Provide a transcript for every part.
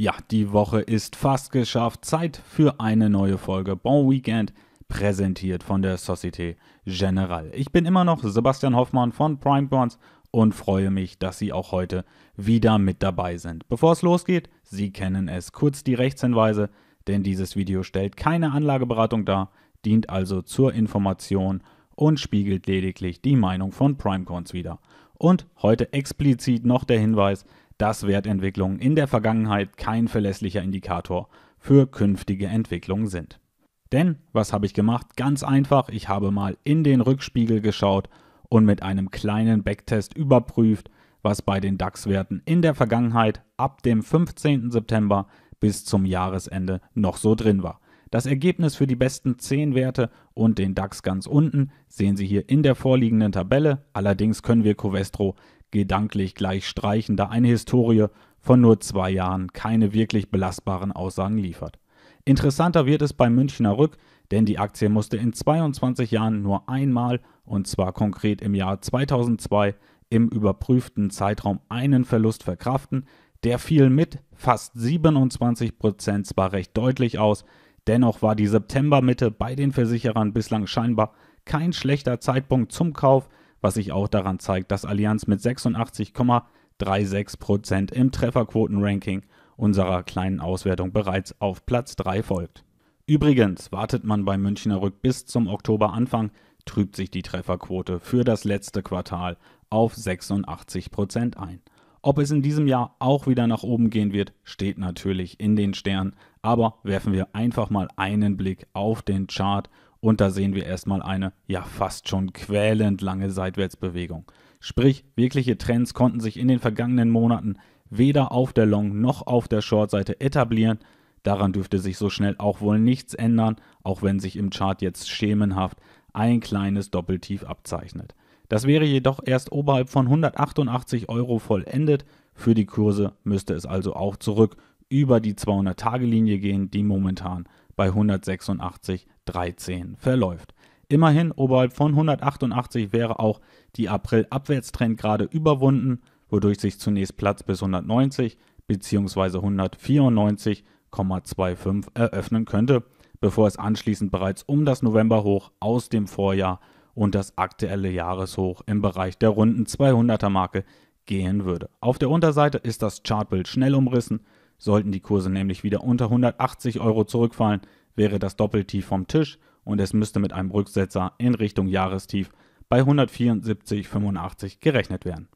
Ja, die Woche ist fast geschafft. Zeit für eine neue Folge Bon Weekend, präsentiert von der Societe Generale. Ich bin immer noch Sebastian Hoffmann von Prime Bonds und freue mich, dass Sie auch heute wieder mit dabei sind. Bevor es losgeht, Sie kennen es, kurz die Rechtshinweise, denn dieses Video stellt keine Anlageberatung dar, dient also zur Information und spiegelt lediglich die Meinung von Prime Bonds wider. Und heute explizit noch der Hinweis, dass Wertentwicklungen in der Vergangenheit kein verlässlicher Indikator für künftige Entwicklungen sind. Denn was habe ich gemacht? Ganz einfach, ich habe mal in den Rückspiegel geschaut und mit einem kleinen Backtest überprüft, was bei den DAX-Werten in der Vergangenheit ab dem 15. September bis zum Jahresende noch so drin war. Das Ergebnis für die besten 10 Werte und den DAX ganz unten sehen Sie hier in der vorliegenden Tabelle. Allerdings können wir Covestro gedanklich gleich streichen, da eine Historie von nur zwei Jahren keine wirklich belastbaren Aussagen liefert. Interessanter wird es beim Münchner Rück, denn die Aktie musste in 22 Jahren nur einmal, und zwar konkret im Jahr 2002, im überprüften Zeitraum einen Verlust verkraften. Der fiel mit fast 27 Prozent zwar recht deutlich aus, dennoch war die Septembermitte bei den Versicherern bislang scheinbar kein schlechter Zeitpunkt zum Kauf, was sich auch daran zeigt, dass Allianz mit 86,36 im Trefferquoten-Ranking unserer kleinen Auswertung bereits auf Platz 3 folgt. Übrigens wartet man beim Münchner Rück bis zum Oktoberanfang, trübt sich die Trefferquote für das letzte Quartal auf 86 ein. Ob es in diesem Jahr auch wieder nach oben gehen wird, steht natürlich in den Sternen, aber werfen wir einfach mal einen Blick auf den Chart und da sehen wir erstmal eine ja fast schon quälend lange Seitwärtsbewegung. Sprich, wirkliche Trends konnten sich in den vergangenen Monaten weder auf der Long- noch auf der Short-Seite etablieren. Daran dürfte sich so schnell auch wohl nichts ändern, auch wenn sich im Chart jetzt schemenhaft ein kleines Doppeltief abzeichnet. Das wäre jedoch erst oberhalb von 188 Euro vollendet. Für die Kurse müsste es also auch zurück über die 200-Tage-Linie gehen, die momentan bei 186,13 verläuft. Immerhin oberhalb von 188 wäre auch die April-Abwärtstrend gerade überwunden, wodurch sich zunächst Platz bis 190 bzw. 194,25 eröffnen könnte, bevor es anschließend bereits um das Novemberhoch aus dem Vorjahr und das aktuelle Jahreshoch im Bereich der runden 200er Marke gehen würde. Auf der Unterseite ist das Chartbild schnell umrissen Sollten die Kurse nämlich wieder unter 180 Euro zurückfallen, wäre das Doppeltief vom Tisch und es müsste mit einem Rücksetzer in Richtung Jahrestief bei 174,85 gerechnet werden.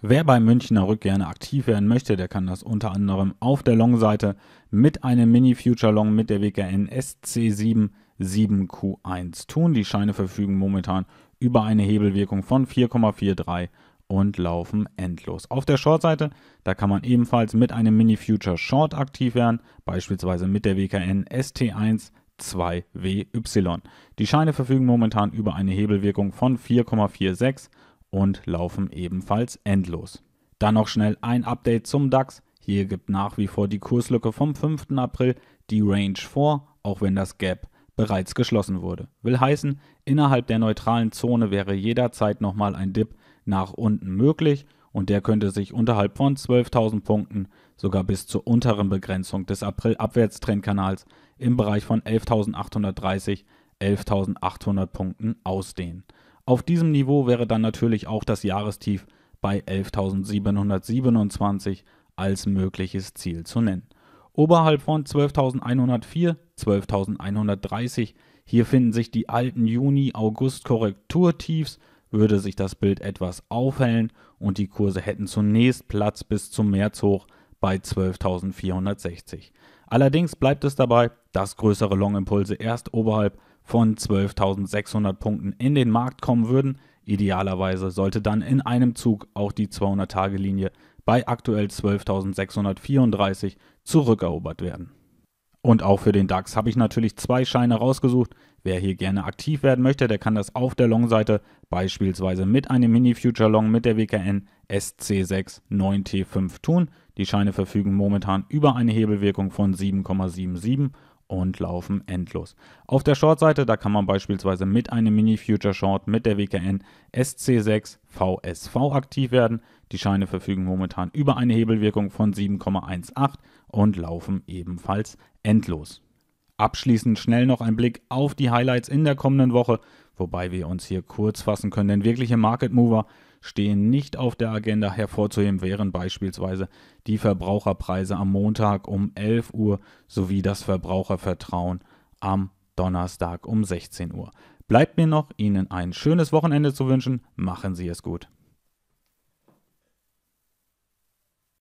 Wer bei Münchner Rück gerne aktiv werden möchte, der kann das unter anderem auf der Long-Seite mit einem Mini-Future-Long mit der WKN SC7 7Q1 tun. Die Scheine verfügen momentan über eine Hebelwirkung von 4,43 und laufen endlos. Auf der Short-Seite, da kann man ebenfalls mit einem Mini-Future Short aktiv werden, beispielsweise mit der WKN ST1 2WY. Die Scheine verfügen momentan über eine Hebelwirkung von 4,46 und laufen ebenfalls endlos. Dann noch schnell ein Update zum DAX. Hier gibt nach wie vor die Kurslücke vom 5. April die Range vor, auch wenn das Gap bereits geschlossen wurde. Will heißen, innerhalb der neutralen Zone wäre jederzeit nochmal ein Dip nach unten möglich und der könnte sich unterhalb von 12.000 Punkten sogar bis zur unteren Begrenzung des April-Abwärtstrendkanals im Bereich von 11.830, 11.800 Punkten ausdehnen. Auf diesem Niveau wäre dann natürlich auch das Jahrestief bei 11.727 als mögliches Ziel zu nennen. Oberhalb von 12.104, 12.130, hier finden sich die alten Juni-August-Korrekturtiefs würde sich das Bild etwas aufhellen und die Kurse hätten zunächst Platz bis zum Märzhoch bei 12.460. Allerdings bleibt es dabei, dass größere Longimpulse erst oberhalb von 12.600 Punkten in den Markt kommen würden. Idealerweise sollte dann in einem Zug auch die 200-Tage-Linie bei aktuell 12.634 zurückerobert werden. Und auch für den DAX habe ich natürlich zwei Scheine rausgesucht, Wer hier gerne aktiv werden möchte, der kann das auf der Long-Seite beispielsweise mit einem Mini-Future-Long mit der WKN sc 69 9T5 tun. Die Scheine verfügen momentan über eine Hebelwirkung von 7,77 und laufen endlos. Auf der Short-Seite, da kann man beispielsweise mit einem Mini-Future-Short mit der WKN SC6 VSV aktiv werden. Die Scheine verfügen momentan über eine Hebelwirkung von 7,18 und laufen ebenfalls endlos. Abschließend schnell noch ein Blick auf die Highlights in der kommenden Woche, wobei wir uns hier kurz fassen können, denn wirkliche Market Mover stehen nicht auf der Agenda. Hervorzuheben wären beispielsweise die Verbraucherpreise am Montag um 11 Uhr sowie das Verbrauchervertrauen am Donnerstag um 16 Uhr. Bleibt mir noch, Ihnen ein schönes Wochenende zu wünschen. Machen Sie es gut.